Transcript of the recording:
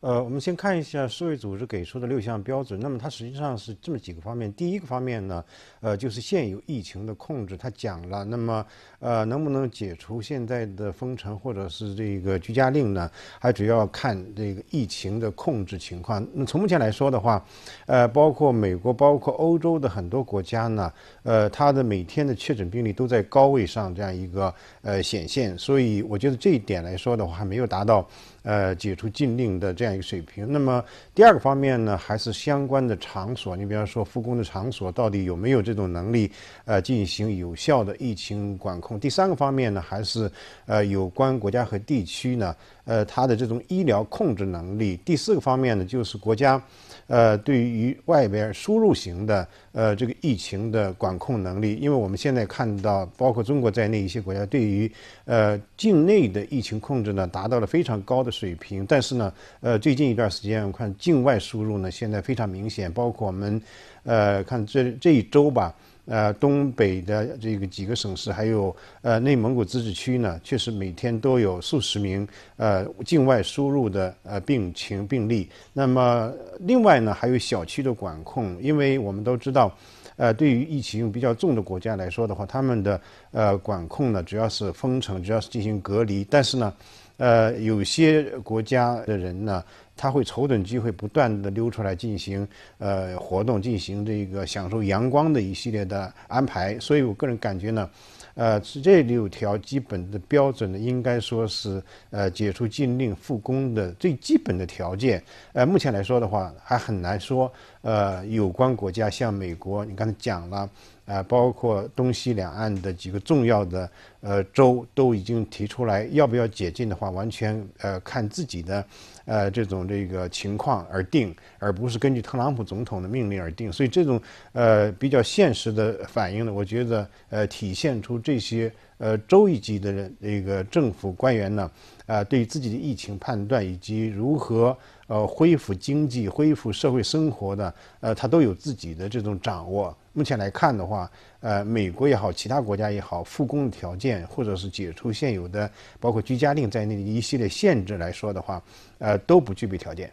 呃，我们先看一下世卫组织给出的六项标准。那么它实际上是这么几个方面。第一个方面呢，呃，就是现有疫情的控制。它讲了，那么呃，能不能解除现在的封城或者是这个居家令呢？还主要看这个疫情的控制情况。那从目前来说的话，呃，包括美国，包括欧洲的很多国家呢，呃，它的每天的确诊病例都在高位上这样一个呃显现。所以我觉得这一点来说的话，还没有达到呃解除禁令的这样。这样一个水平。那么第二个方面呢，还是相关的场所，你比方说复工的场所，到底有没有这种能力，呃，进行有效的疫情管控？第三个方面呢，还是呃有关国家和地区呢，呃，它的这种医疗控制能力。第四个方面呢，就是国家，呃，对于外边输入型的呃这个疫情的管控能力。因为我们现在看到，包括中国在内一些国家，对于呃境内的疫情控制呢，达到了非常高的水平，但是呢，呃。最近一段时间，我看境外输入呢，现在非常明显。包括我们，呃，看这这一周吧，呃，东北的这个几个省市，还有呃内蒙古自治区呢，确实每天都有数十名呃境外输入的呃病情病例。那么另外呢，还有小区的管控，因为我们都知道，呃，对于疫情比较重的国家来说的话，他们的呃管控呢，主要是封城，主要是进行隔离。但是呢，呃，有些国家的人呢。他会瞅准机会，不断的溜出来进行呃活动，进行这个享受阳光的一系列的安排。所以我个人感觉呢，呃，这六条基本的标准呢，应该说是呃解除禁令复工的最基本的条件。呃，目前来说的话，还很难说。呃，有关国家像美国，你刚才讲了，呃，包括东西两岸的几个重要的呃州都已经提出来，要不要解禁的话，完全呃看自己的呃这种。这个情况而定，而不是根据特朗普总统的命令而定。所以这种呃比较现实的反应呢，我觉得呃体现出这些呃州一级的这个政府官员呢，啊对自己的疫情判断以及如何呃恢复经济、恢复社会生活的呃，他都有自己的这种掌握。目前来看的话，呃，美国也好，其他国家也好，复工的条件或者是解除现有的包括居家令在内的一系列限制来说的话，呃，都不具备条件。